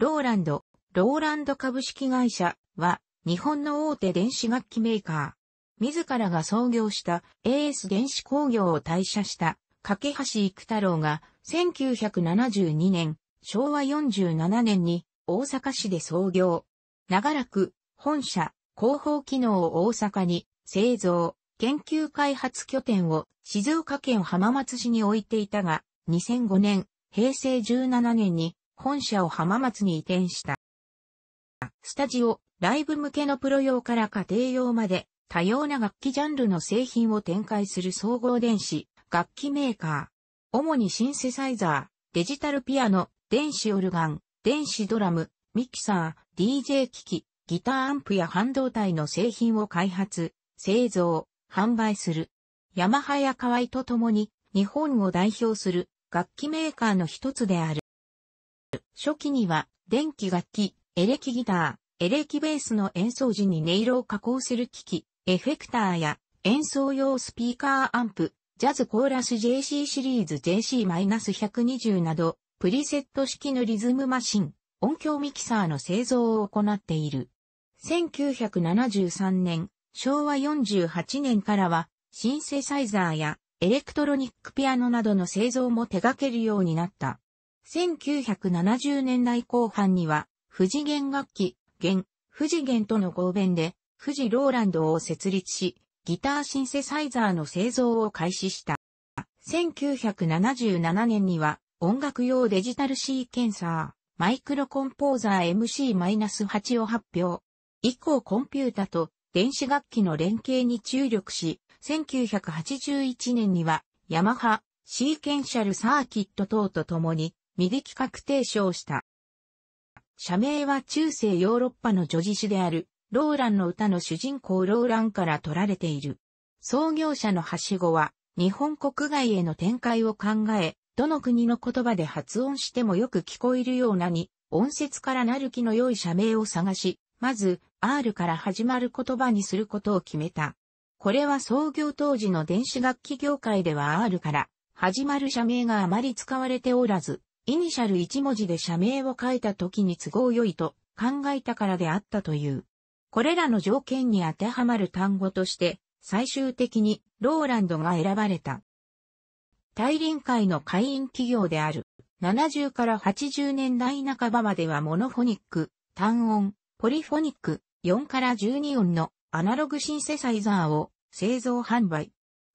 ローランド、ローランド株式会社は日本の大手電子楽器メーカー。自らが創業した AS 電子工業を退社した掛橋育太郎が1972年、昭和47年に大阪市で創業。長らく本社、広報機能を大阪に製造、研究開発拠点を静岡県浜松市に置いていたが、2005年、平成17年に本社を浜松に移転した。スタジオ、ライブ向けのプロ用から家庭用まで多様な楽器ジャンルの製品を展開する総合電子、楽器メーカー。主にシンセサイザー、デジタルピアノ、電子オルガン、電子ドラム、ミキサー、DJ 機器、ギターアンプや半導体の製品を開発、製造、販売する。ヤマハや河合と共に日本を代表する楽器メーカーの一つである。初期には、電気楽器、エレキギター、エレキベースの演奏時に音色を加工する機器、エフェクターや演奏用スピーカーアンプ、ジャズコーラス JC シリーズ JC-120 など、プリセット式のリズムマシン、音響ミキサーの製造を行っている。1973年、昭和48年からは、シンセサイザーやエレクトロニックピアノなどの製造も手掛けるようになった。1970年代後半には、富士弦楽器、弦、富士弦との合弁で、富士ローランドを設立し、ギターシンセサイザーの製造を開始した。1977年には、音楽用デジタルシーケンサー、マイクロコンポーザー MC-8 を発表。以降コンピュータと電子楽器の連携に注力し、1981年には、ヤマハ、シーケンシャルサーキット等と共に、未で確定称した。社名は中世ヨーロッパの女子詩である、ローランの歌の主人公ローランから取られている。創業者のはしごは、日本国外への展開を考え、どの国の言葉で発音してもよく聞こえるようなに、音節からなる気の良い社名を探し、まず、R から始まる言葉にすることを決めた。これは創業当時の電子楽器業界では R から始まる社名があまり使われておらず、イニシャル1文字で社名を書いた時に都合良いと考えたからであったという。これらの条件に当てはまる単語として、最終的にローランドが選ばれた。大臨会の会員企業である、70から80年代半ばまではモノフォニック、単音、ポリフォニック、4から12音のアナログシンセサイザーを製造販売。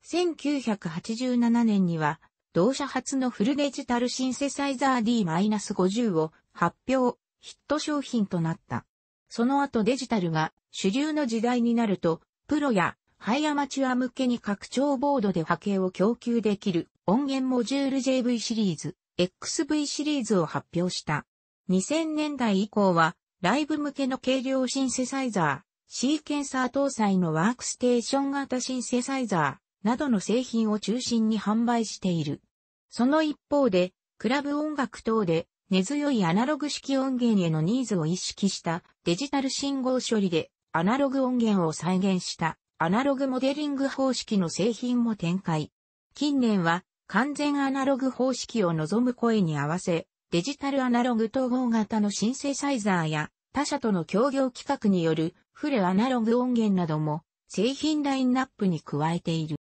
1987年には同社初のフルデジタルシンセサイザー D-50 を発表、ヒット商品となった。その後デジタルが主流の時代になると、プロやハイアマチュア向けに拡張ボードで波形を供給できる音源モジュール JV シリーズ、XV シリーズを発表した。2000年代以降は、ライブ向けの軽量シンセサイザー、シーケンサー搭載のワークステーション型シンセサイザー、などの製品を中心に販売している。その一方で、クラブ音楽等で根強いアナログ式音源へのニーズを意識したデジタル信号処理でアナログ音源を再現したアナログモデリング方式の製品も展開。近年は完全アナログ方式を望む声に合わせ、デジタルアナログ統合型のシンセサイザーや他社との協業企画によるフルアナログ音源なども製品ラインナップに加えている。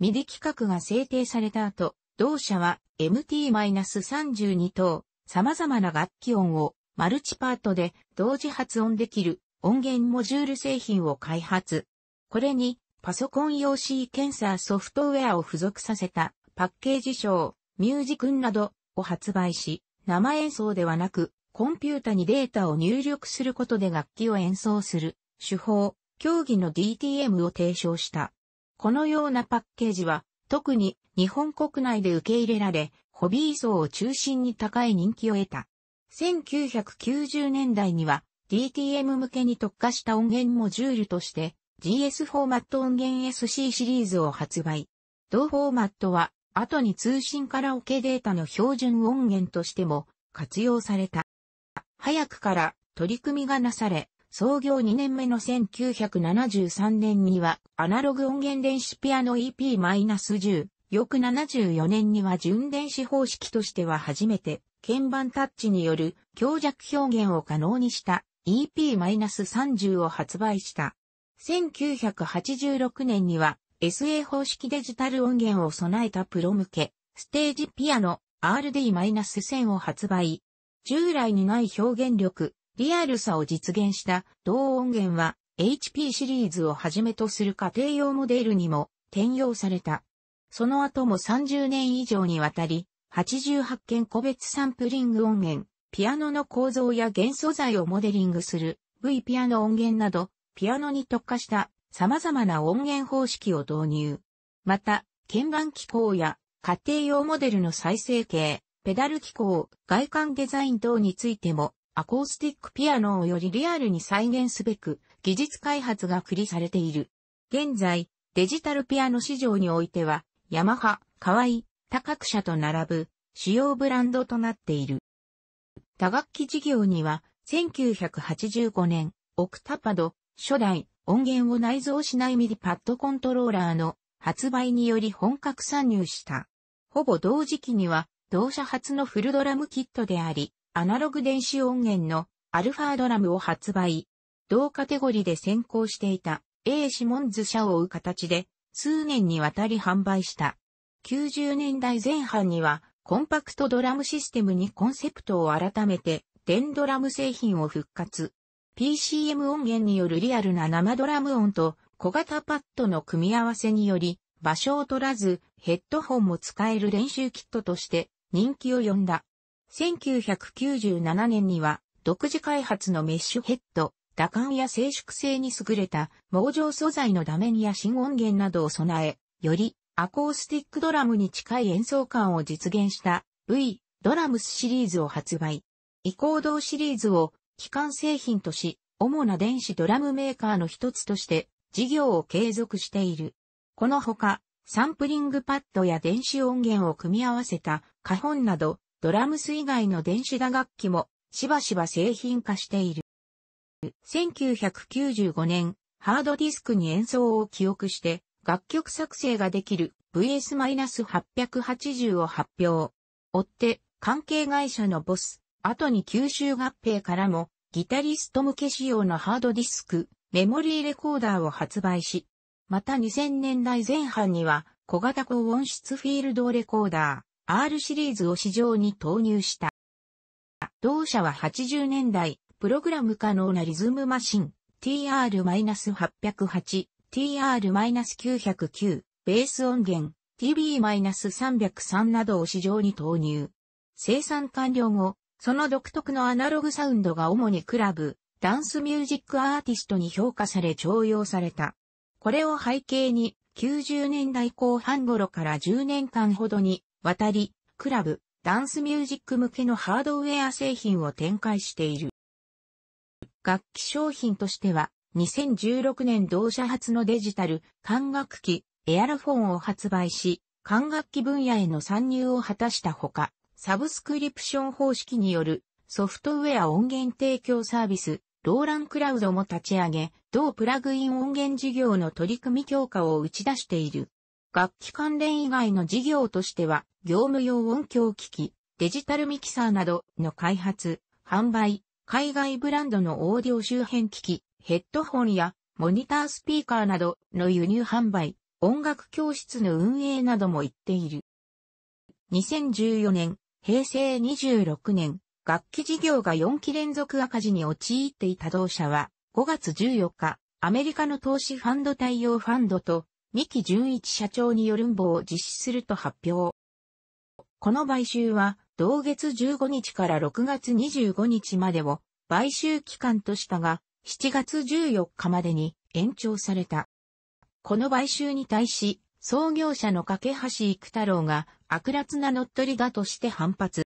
ミディ規格が制定された後、同社は MT-32 等様々な楽器音をマルチパートで同時発音できる音源モジュール製品を開発。これにパソコン用シーケンサーソフトウェアを付属させたパッケージ賞、ミュージクンなどを発売し、生演奏ではなくコンピュータにデータを入力することで楽器を演奏する手法、競技の DTM を提唱した。このようなパッケージは、特に日本国内で受け入れられ、ホビー層を中心に高い人気を得た。1990年代には DTM 向けに特化した音源モジュールとして GS フォーマット音源 SC シリーズを発売。同フォーマットは後に通信カラオケデータの標準音源としても活用された。早くから取り組みがなされ、創業2年目の1973年には、アナログ音源電子ピアノ EP-10、翌74年には純電子方式としては初めて、鍵盤タッチによる強弱表現を可能にした EP-30 を発売した。1986年には SA 方式デジタル音源を備えたプロ向けステージピアノ RD-1000 を発売。従来にない表現力、リアルさを実現した同音源は HP シリーズをはじめとする家庭用モデルにも転用された。その後も30年以上にわたり、88件個別サンプリング音源、ピアノの構造や原素材をモデリングする V ピアノ音源など、ピアノに特化した様々な音源方式を導入。また、鍵盤機構や家庭用モデルの再生形、ペダル機構、外観デザイン等についてもアコースティックピアノをよりリアルに再現すべく、技術開発が繰りされている。現在、デジタルピアノ市場においては、ヤマハ、カワイ、他各社と並ぶ主要ブランドとなっている。多楽器事業には、1985年、オクタパド、初代、音源を内蔵しないミリパッドコントローラーの発売により本格参入した。ほぼ同時期には、同社初のフルドラムキットであり、アナログ電子音源のアルファドラムを発売。同カテゴリで先行していた A シモンズ社を追う形で数年にわたり販売した。90年代前半にはコンパクトドラムシステムにコンセプトを改めて電ドラム製品を復活。PCM 音源によるリアルな生ドラム音と小型パッドの組み合わせにより場所を取らずヘッドホンも使える練習キットとして人気を呼んだ。1997年には、独自開発のメッシュヘッド、打感や静粛性に優れた、網状素材のダメニや新音源などを備え、よりアコースティックドラムに近い演奏感を実現した V ドラムスシリーズを発売。コ行動シリーズを基幹製品とし、主な電子ドラムメーカーの一つとして事業を継続している。このほか、サンプリングパッドや電子音源を組み合わせた花本などドラムス以外の電子打楽器もしばしば製品化している。1995年、ハードディスクに演奏を記憶して楽曲作成ができる VS-880 を発表。追って関係会社のボス、後に吸収合併からもギタリスト向け仕様のハードディスク、メモリーレコーダーを発売し、また2000年代前半には小型高音質フィールドレコーダー。R シリーズを市場に投入した。同社は80年代、プログラム可能なリズムマシン TR-808、TR-909、ベース音源 TB-303 などを市場に投入。生産完了後、その独特のアナログサウンドが主にクラブ、ダンスミュージックアーティストに評価され重用された。これを背景に、90年代後半頃から10年間ほどに渡り、クラブ、ダンスミュージック向けのハードウェア製品を展開している。楽器商品としては、2016年同社初のデジタル管楽器エアロフォンを発売し、管楽器分野への参入を果たしたほか、サブスクリプション方式によるソフトウェア音源提供サービス、ローランクラウドも立ち上げ、同プラグイン音源事業の取り組み強化を打ち出している。楽器関連以外の事業としては、業務用音響機器、デジタルミキサーなどの開発、販売、海外ブランドのオーディオ周辺機器、ヘッドホンやモニタースピーカーなどの輸入販売、音楽教室の運営なども言っている。2014年、平成26年、楽器事業が4期連続赤字に陥っていた同社は、5月14日、アメリカの投資ファンド対応ファンドと三木純一社長によるんぼを実施すると発表。この買収は、同月15日から6月25日までを買収期間としたが、7月14日までに延長された。この買収に対し、創業者の架橋育太郎が悪辣な乗っ取りだとして反発。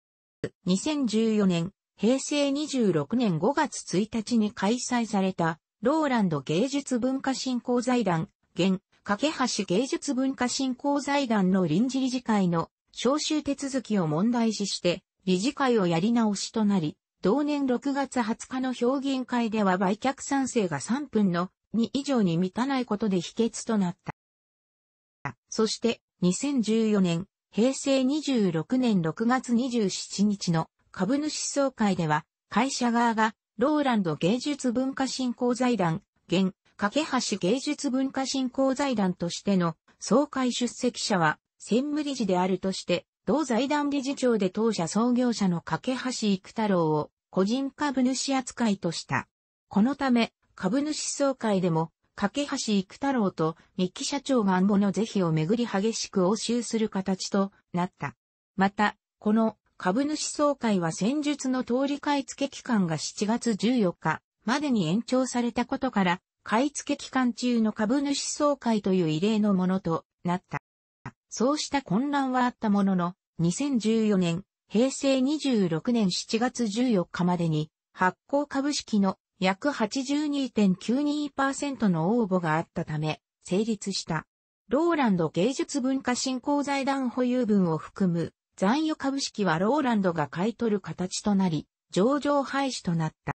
2014年、平成26年5月1日に開催された、ローランド芸術文化振興財団、現、架橋芸術文化振興財団の臨時理事会の招集手続きを問題視して、理事会をやり直しとなり、同年6月20日の評議員会では売却賛成が3分の2以上に満たないことで否決となった。そして、2014年、平成26年6月27日の株主総会では、会社側が、ローランド芸術文化振興財団、現、架橋芸術文化振興財団としての総会出席者は、専務理事であるとして、同財団理事長で当社創業者の架橋育太郎を個人株主扱いとした。このため、株主総会でも、架橋育太郎と三木社長が安保の是非をめぐり激しく応酬する形となった。また、この株主総会は戦術の通り買い付け期間が7月14日までに延長されたことから、買い付け期間中の株主総会という異例のものとなった。そうした混乱はあったものの、2014年、平成26年7月14日までに、発行株式の約82.92%の応募があったため、成立した。ローランド芸術文化振興財団保有分を含む残余株式はローランドが買い取る形となり、上場廃止となった。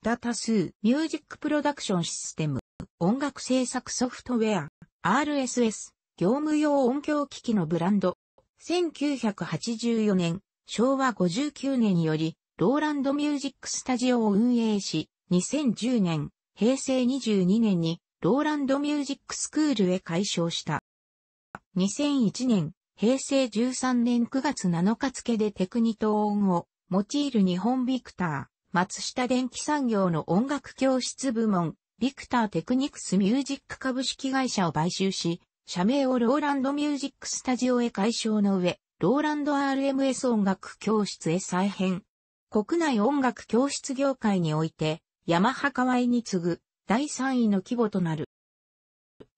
ダタ数、ミュージックプロダクションシステム、音楽制作ソフトウェア、RSS、業務用音響機器のブランド。1984年、昭和59年より、ローランドミュージックスタジオを運営し、2010年、平成22年に、ローランドミュージックスクールへ改称した。2001年、平成13年9月7日付でテクニトーンを用いる日本ビクター、松下電機産業の音楽教室部門、ビクターテクニクスミュージック株式会社を買収し、社名をローランドミュージックスタジオへ解消の上、ローランド RMS 音楽教室へ再編。国内音楽教室業界において、ヤマハ河合に次ぐ第3位の規模となる。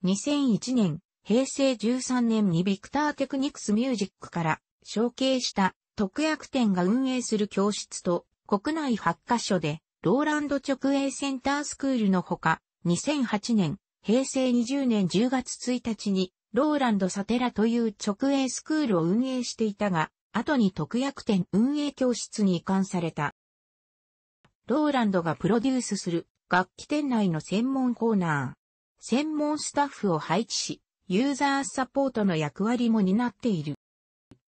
2001年、平成13年にビクターテクニクスミュージックから承継した特約店が運営する教室と国内8カ所で、ローランド直営センタースクールのほか、2008年、平成20年10月1日に、ローランドサテラという直営スクールを運営していたが、後に特約店運営教室に移管された。ローランドがプロデュースする楽器店内の専門コーナー。専門スタッフを配置し、ユーザーサポートの役割も担っている。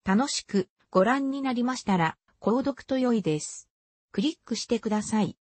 楽しくご覧になりましたら、購読と良いです。クリックしてください。